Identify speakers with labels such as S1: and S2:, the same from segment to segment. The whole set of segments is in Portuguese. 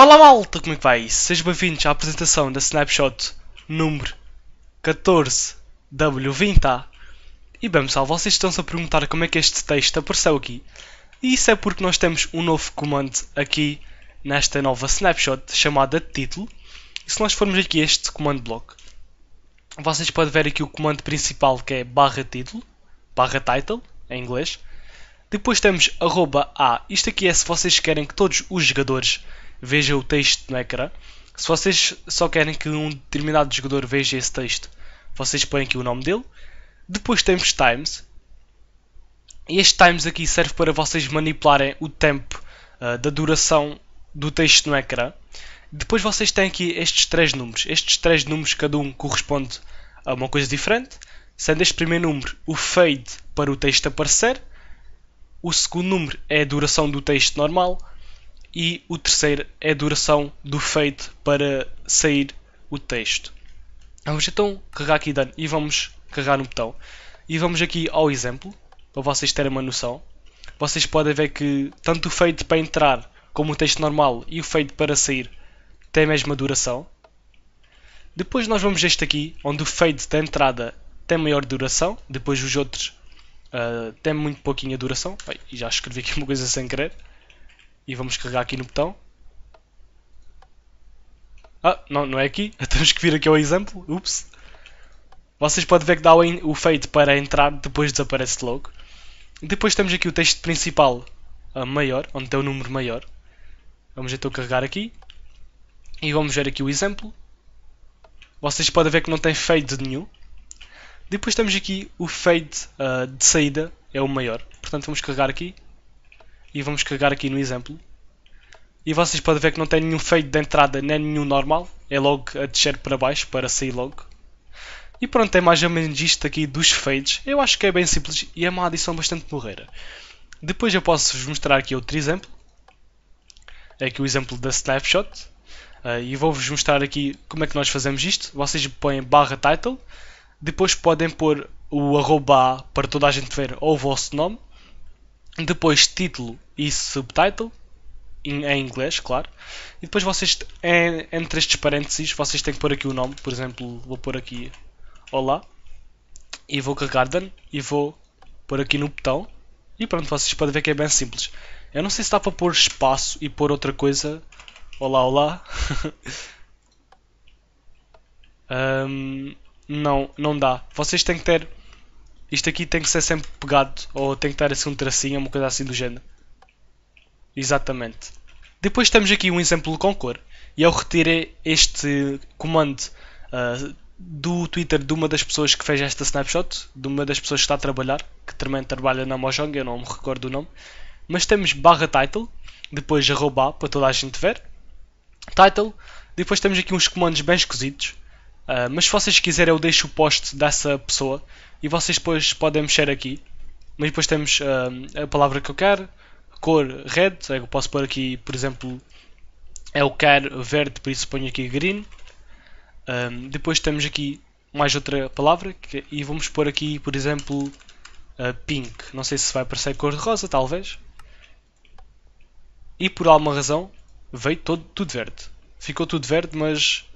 S1: Olá malta, como é que vai? Sejam bem-vindos à apresentação da Snapshot número 14W20A. Tá? E bem pessoal, vocês estão-se a perguntar como é que este texto apareceu aqui. E isso é porque nós temos um novo comando aqui nesta nova snapshot chamada título. E se nós formos aqui a este comando bloco, vocês podem ver aqui o comando principal que é barra título, barra title em inglês. Depois temos arroba A. Isto aqui é se vocês querem que todos os jogadores veja o texto no ecrã. Se vocês só querem que um determinado jogador veja esse texto, vocês põem aqui o nome dele. Depois temos times. E este times aqui serve para vocês manipularem o tempo uh, da duração do texto no ecrã. Depois vocês têm aqui estes três números. Estes três números, cada um corresponde a uma coisa diferente. Sendo este primeiro número o fade para o texto aparecer. O segundo número é a duração do texto normal. E o terceiro é a duração do fade para sair o texto. Vamos então carregar aqui done e vamos carregar no botão. E vamos aqui ao exemplo, para vocês terem uma noção. Vocês podem ver que tanto o fade para entrar como o texto normal e o fade para sair têm a mesma duração. Depois nós vamos este aqui, onde o fade da entrada tem maior duração, depois os outros uh, têm muito pouquinha duração. Bem, já escrevi aqui uma coisa sem querer e vamos carregar aqui no botão. Ah, não, não é aqui. Temos que vir aqui ao exemplo. Ups. Vocês podem ver que dá o feito para entrar, depois desaparece logo. depois temos aqui o texto principal ah, maior, onde tem o número maior. Vamos então carregar aqui. E vamos ver aqui o exemplo. Vocês podem ver que não tem fade nenhum. Depois temos aqui o fade uh, de saída, é o maior. Portanto, vamos carregar aqui e vamos carregar aqui no exemplo. E vocês podem ver que não tem nenhum fade de entrada nem nenhum normal, é logo a descer para baixo para sair logo. E pronto, é mais ou menos isto aqui dos fades. Eu acho que é bem simples e é uma adição bastante morreira. Depois eu posso-vos mostrar aqui outro exemplo. É aqui o exemplo da snapshot. Uh, e vou-vos mostrar aqui como é que nós fazemos isto. Vocês põem barra title, depois podem pôr o arroba para toda a gente ver ou o vosso nome depois título e subtitle, em inglês, claro. E depois vocês, entre estes parênteses, vocês têm que pôr aqui o nome. Por exemplo, vou pôr aqui Olá. E vou carregar Done. E vou pôr aqui no botão. E pronto, vocês podem ver que é bem simples. Eu não sei se dá para pôr espaço e pôr outra coisa. Olá, olá. um, não, não dá. Vocês têm que ter isto aqui tem que ser sempre pegado, ou tem que estar assim um tracinho, uma coisa assim do género. Exatamente. Depois temos aqui um exemplo com cor. E eu retirei este comando uh, do Twitter de uma das pessoas que fez esta snapshot, de uma das pessoas que está a trabalhar, que também trabalha na Mojang, eu não me recordo o nome. Mas temos barra title, depois arroba para toda a gente ver. Title, depois temos aqui uns comandos bem esquisitos. Uh, mas se vocês quiserem eu deixo o post dessa pessoa e vocês depois podem mexer aqui. Mas depois temos uh, a palavra que eu quero, cor red, é eu posso pôr aqui, por exemplo, eu é quero verde, por isso ponho aqui green. Ah, depois temos aqui mais outra palavra que, e vamos pôr aqui, por exemplo, uh, pink. Não sei se vai aparecer cor de rosa, talvez. E por alguma razão veio todo, tudo verde. Ficou tudo verde, mas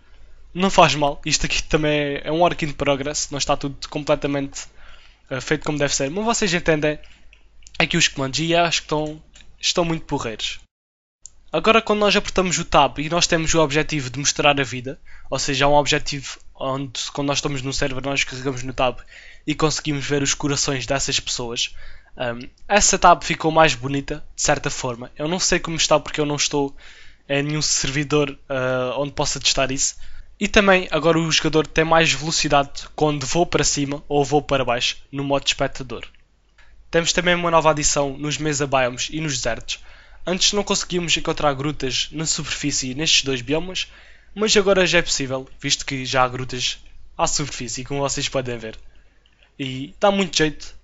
S1: não faz mal, isto aqui também é um work in progress, não está tudo completamente uh, feito como deve ser, mas vocês entendem aqui os comandos e acho que estão, estão muito porreiros. Agora, quando nós apertamos o Tab e nós temos o objetivo de mostrar a vida, ou seja, há um objetivo onde, quando nós estamos no server, nós carregamos no Tab e conseguimos ver os corações dessas pessoas. Um, ehm, essa Tab ficou mais bonita, de certa forma. Eu não sei como está porque eu não estou em nenhum servidor uh, onde possa testar isso, e também agora o jogador tem mais velocidade quando vou para cima ou vou para baixo no modo espectador. Temos também uma nova adição nos mesa biomes e nos desertos. Antes não conseguíamos encontrar grutas na superfície nestes dois biomas, mas agora já é possível, visto que já há grutas à superfície, como vocês podem ver. E dá muito jeito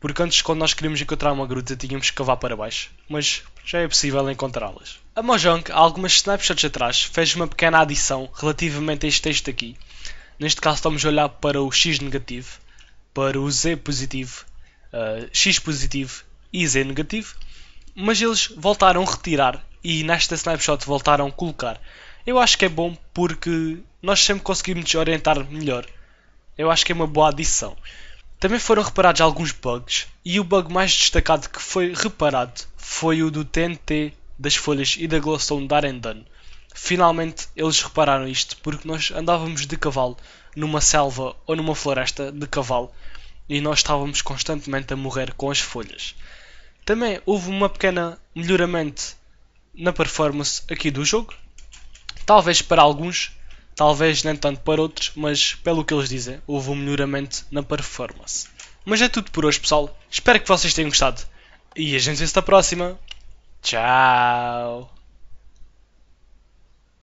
S1: porque antes, quando nós queríamos encontrar uma gruta, tínhamos que cavar para baixo, mas já é possível encontrá-las. A Mojang, há algumas snapshots atrás, fez uma pequena adição relativamente a este texto aqui. Neste caso, estamos a olhar para o X negativo, para o Z positivo, uh, X positivo e Z negativo, mas eles voltaram a retirar e nesta snapshot voltaram a colocar. Eu acho que é bom porque nós sempre conseguimos orientar melhor. Eu acho que é uma boa adição. Também foram reparados alguns bugs, e o bug mais destacado que foi reparado foi o do TNT, das folhas e da glowstone darem dano. Finalmente eles repararam isto porque nós andávamos de cavalo numa selva ou numa floresta de cavalo e nós estávamos constantemente a morrer com as folhas. Também houve uma pequena melhoramento na performance aqui do jogo. Talvez para alguns Talvez nem tanto para outros, mas pelo que eles dizem, houve um melhoramento na performance. Mas é tudo por hoje, pessoal. Espero que vocês tenham gostado. E a gente vê-se na próxima. Tchau!